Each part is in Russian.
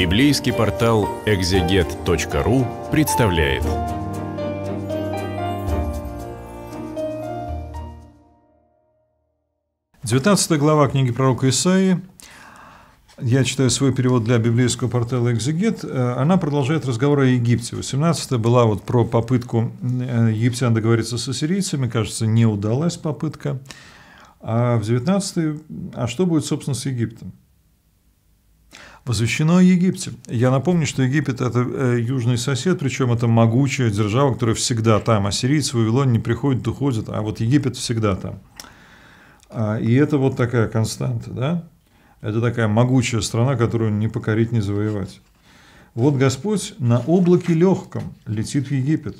Библейский портал экзегет.ру представляет. Девятнадцатая глава книги пророка Исаии. Я читаю свой перевод для библейского портала «Экзегет». Э, она продолжает разговор о Египте. 18 была вот про попытку э, египтян договориться с ассирийцами. Кажется, не удалась попытка. А в 19 а что будет, собственно, с Египтом? Возвещено Египте. Я напомню, что Египет – это э, южный сосед, причем это могучая держава, которая всегда там. Ассирийцы, Вавилон не приходят, уходят, а вот Египет всегда там. А, и это вот такая константа, да? Это такая могучая страна, которую не покорить, не завоевать. Вот Господь на облаке легком летит в Египет.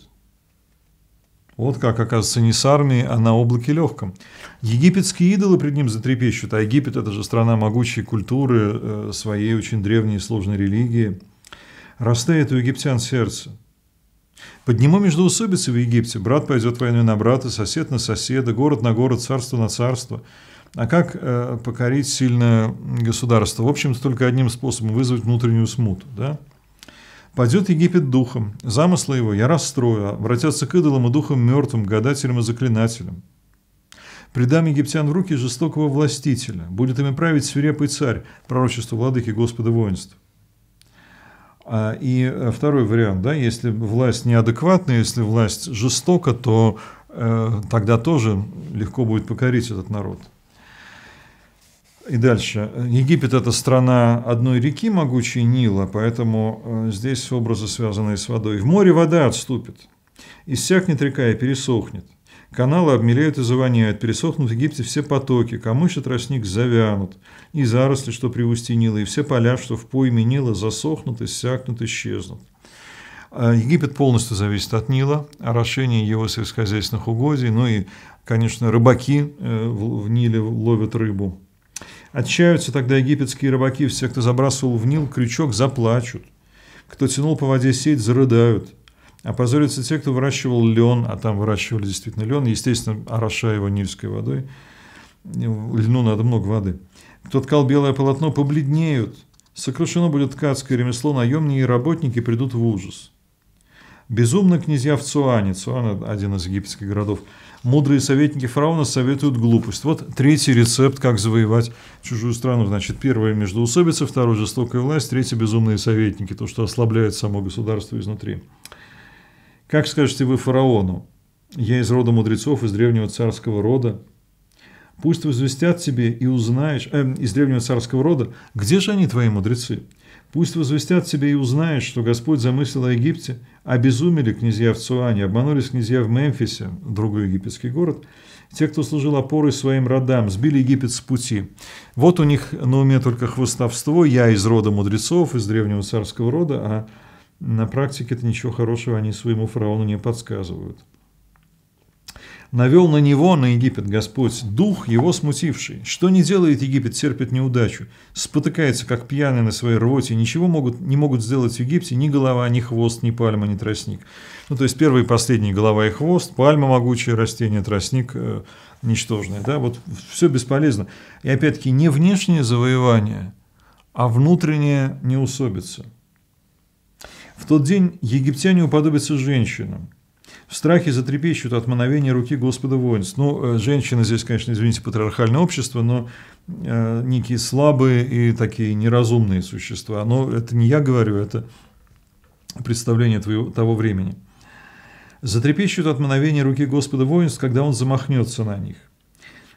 Вот как, оказывается, не с армией, а на облаке легком. Египетские идолы пред ним затрепещут, а Египет – это же страна могучей культуры, э, своей очень древней и сложной религии. Растает у египтян сердце. Подниму междуусобицы в Египте. Брат пойдет войной на брата, сосед на соседа, город на город, царство на царство. А как э, покорить сильное государство? В общем-то, только одним способом – вызвать внутреннюю смуту. Да? Падет Египет духом, замыслы его я расстрою, обратятся а к идолам и духам мертвым, гадателям и заклинателям. Придам египтян в руки жестокого властителя, будет ими править свирепый царь, пророчество владыки Господа воинств. А, и э, второй вариант, да, если власть неадекватна, если власть жестока, то э, тогда тоже легко будет покорить этот народ. И дальше. Египет – это страна одной реки, могучей Нила, поэтому э, здесь образы, связанные с водой. В море вода отступит, иссякнет река и пересохнет. Каналы обмелеют и завоняют, пересохнут в Египте все потоки, камыш и тростник завянут, и заросли, что при устье Нила, и все поля, что в пойме Нила, засохнут, иссякнут, исчезнут. Э, Египет полностью зависит от Нила, орошение его сельскохозяйственных угодий, ну и, конечно, рыбаки э, в Ниле ловят рыбу. Отчаются тогда египетские рыбаки, все, кто забрасывал в Нил крючок, заплачут. Кто тянул по воде сеть, зарыдают. Опозорятся те, кто выращивал лен, а там выращивали действительно лен, естественно, орошая его нильской водой. Льну надо много воды. Кто ткал белое полотно, побледнеют. сокрушено будет ткацкое ремесло, наемные работники придут в ужас. Безумно князья в Цуане, Цуан – один из египетских городов, мудрые советники фараона советуют глупость. Вот третий рецепт, как завоевать чужую страну. Значит, первое – междоусобица, второе – жестокая власть, третье – безумные советники, то, что ослабляет само государство изнутри. Как скажете вы фараону? Я из рода мудрецов, из древнего царского рода, Пусть возвестят тебе и узнаешь, э, из древнего царского рода, где же они, твои мудрецы? Пусть возвестят тебе и узнаешь, что Господь замыслил о Египте, обезумели князья в Цуане, обманулись князья в Мемфисе, другой египетский город, те, кто служил опорой своим родам, сбили Египет с пути. Вот у них на уме только хвостовство, я из рода мудрецов, из древнего царского рода, а на практике это ничего хорошего они своему фараону не подсказывают навел на него, на Египет, Господь, дух его смутивший. Что не делает Египет, терпит неудачу, спотыкается, как пьяный на своей рвоте, ничего могут, не могут сделать в Египте ни голова, ни хвост, ни пальма, ни тростник. Ну, то есть, первый и последний – голова и хвост, пальма – могучее растение, тростник э, – ничтожное, да, вот все бесполезно. И опять-таки, не внешнее завоевание, а внутреннее неусобица. В тот день египтяне уподобятся женщинам – в страхе затрепещут от мановения руки Господа воинств. Ну, э, женщины здесь, конечно, извините, патриархальное общество, но э, некие слабые и такие неразумные существа. Но это не я говорю, это представление твоего, того времени. Затрепещут от мановения руки Господа воинств, когда он замахнется на них.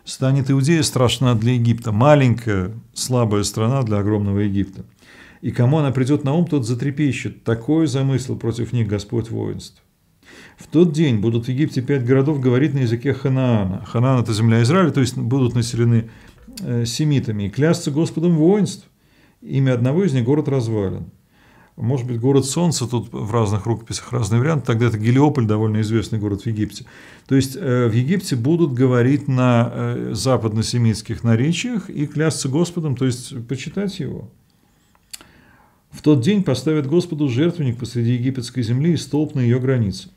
Станет Иудея страшна для Египта, маленькая, слабая страна для огромного Египта. И кому она придет на ум, тот затрепещет. Такой замысел против них Господь воинств. В тот день будут в Египте пять городов говорить на языке Ханаана. Ханаан – это земля Израиля, то есть будут населены э, семитами. И клясться Господом воинств. Имя одного из них город развален. Может быть, город Солнца, тут в разных рукописях разные варианты, тогда это Гелиополь, довольно известный город в Египте. То есть э, в Египте будут говорить на э, западносемитских наречиях и клясться Господом, то есть почитать его. В тот день поставят Господу жертвенник посреди египетской земли и столб на ее границе.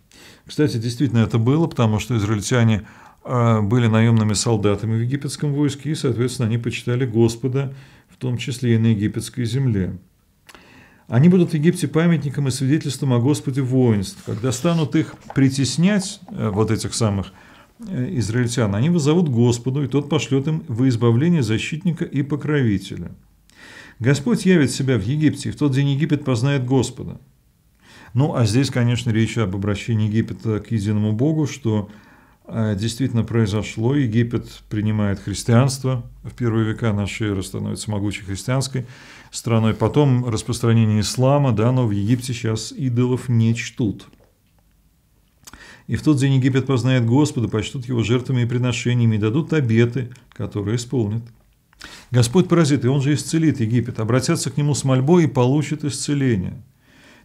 Кстати, действительно это было, потому что израильтяне а, были наемными солдатами в египетском войске, и, соответственно, они почитали Господа, в том числе и на египетской земле. Они будут в Египте памятником и свидетельством о Господе воинств. Когда станут их притеснять, э, вот этих самых э, израильтян, они вызовут Господу, и тот пошлет им во избавление защитника и покровителя. Господь явит себя в Египте, и в тот день Египет познает Господа. Ну, а здесь, конечно, речь об обращении Египета к единому Богу, что э, действительно произошло. Египет принимает христианство. В первые века нашей эры становится могучей христианской страной. Потом распространение ислама, да, но в Египте сейчас идолов не чтут. И в тот день Египет познает Господа, почтут его жертвами и приношениями, и дадут обеты, которые исполнит. Господь поразит, и Он же исцелит Египет. Обратятся к Нему с мольбой и получат исцеление.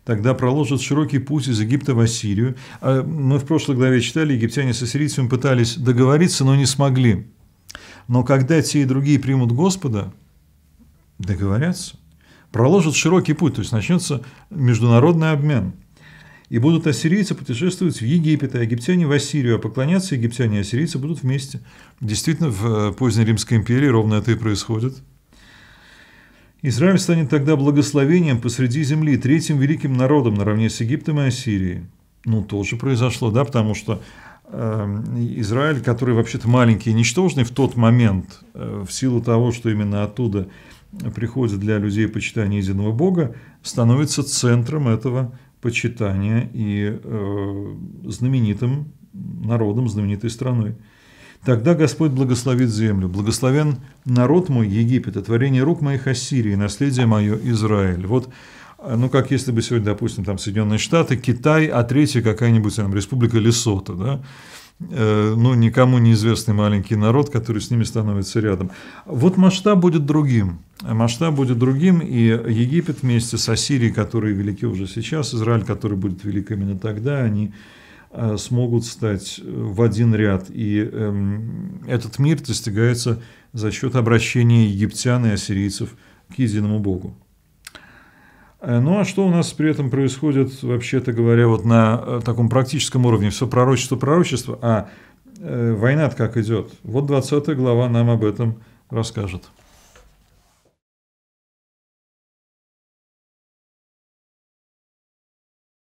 Тогда проложат широкий путь из Египта в Ассирию. А, мы в прошлой главе читали, египтяне с ассирийцами пытались договориться, но не смогли. Но когда те и другие примут Господа, договорятся, проложат широкий путь, то есть начнется международный обмен – и будут ассирийцы путешествовать в Египет, а египтяне в Ассирию, а поклоняться египтяне и ассирийцы будут вместе. Действительно, в э, поздней Римской империи ровно это и происходит. Израиль станет тогда благословением посреди земли, третьим великим народом наравне с Египтом и Ассирией. Ну, тоже произошло, да, потому что э, Израиль, который вообще-то маленький и ничтожный в тот момент, э, в силу того, что именно оттуда приходит для людей почитание единого Бога, становится центром этого почитания и э, знаменитым народом, знаменитой страной. Тогда Господь благословит землю. Благословен народ мой Египет, а творение рук моих Ассирии, наследие мое Израиль. Вот, а, ну, как если бы сегодня, допустим, там Соединенные Штаты, Китай, а третья какая-нибудь там республика Лесота, да? Э, ну, никому неизвестный маленький народ, который с ними становится рядом. Вот масштаб будет другим. Масштаб будет другим, и Египет вместе с Ассирией, которые велики уже сейчас, Израиль, который будет велик именно тогда, они э, смогут стать э, в один ряд. И эм, этот мир достигается за счет обращения египтян и ассирийцев к единому Богу. Э, ну а что у нас при этом происходит, вообще-то говоря, вот на э, таком практическом уровне? Все пророчество, пророчество, а э, война как идет? Вот 20 глава нам об этом расскажет.